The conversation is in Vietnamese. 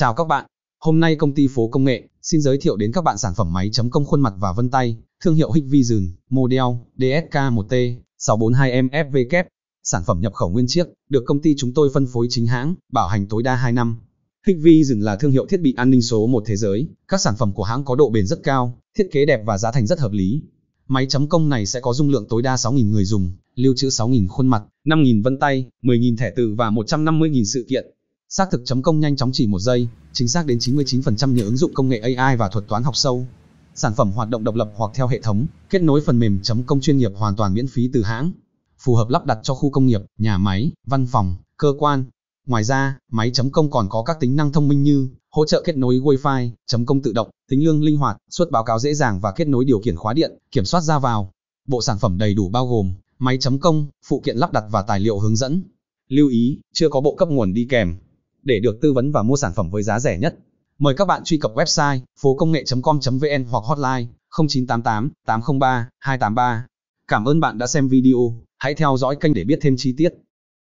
Chào các bạn, hôm nay công ty phố công nghệ xin giới thiệu đến các bạn sản phẩm máy chấm công khuôn mặt và vân tay, thương hiệu Hikvision, model DSK1T 642MFW. Sản phẩm nhập khẩu nguyên chiếc, được công ty chúng tôi phân phối chính hãng, bảo hành tối đa 2 năm. Hikvision là thương hiệu thiết bị an ninh số một thế giới, các sản phẩm của hãng có độ bền rất cao, thiết kế đẹp và giá thành rất hợp lý. Máy chấm công này sẽ có dung lượng tối đa 6.000 người dùng, lưu trữ 6.000 khuôn mặt, 5.000 vân tay, 10.000 thẻ từ và 150.000 sự kiện. Xác thực chấm công nhanh chóng chỉ một giây, chính xác đến 99% nhờ ứng dụng công nghệ AI và thuật toán học sâu. Sản phẩm hoạt động độc lập hoặc theo hệ thống, kết nối phần mềm chấm công chuyên nghiệp hoàn toàn miễn phí từ hãng, phù hợp lắp đặt cho khu công nghiệp, nhà máy, văn phòng, cơ quan. Ngoài ra, máy chấm công còn có các tính năng thông minh như hỗ trợ kết nối Wi-Fi, chấm công tự động, tính lương linh hoạt, xuất báo cáo dễ dàng và kết nối điều khiển khóa điện, kiểm soát ra vào. Bộ sản phẩm đầy đủ bao gồm máy chấm công, phụ kiện lắp đặt và tài liệu hướng dẫn. Lưu ý, chưa có bộ cấp nguồn đi kèm để được tư vấn và mua sản phẩm với giá rẻ nhất. Mời các bạn truy cập website phố com vn hoặc hotline 0988 803 283. Cảm ơn bạn đã xem video, hãy theo dõi kênh để biết thêm chi tiết.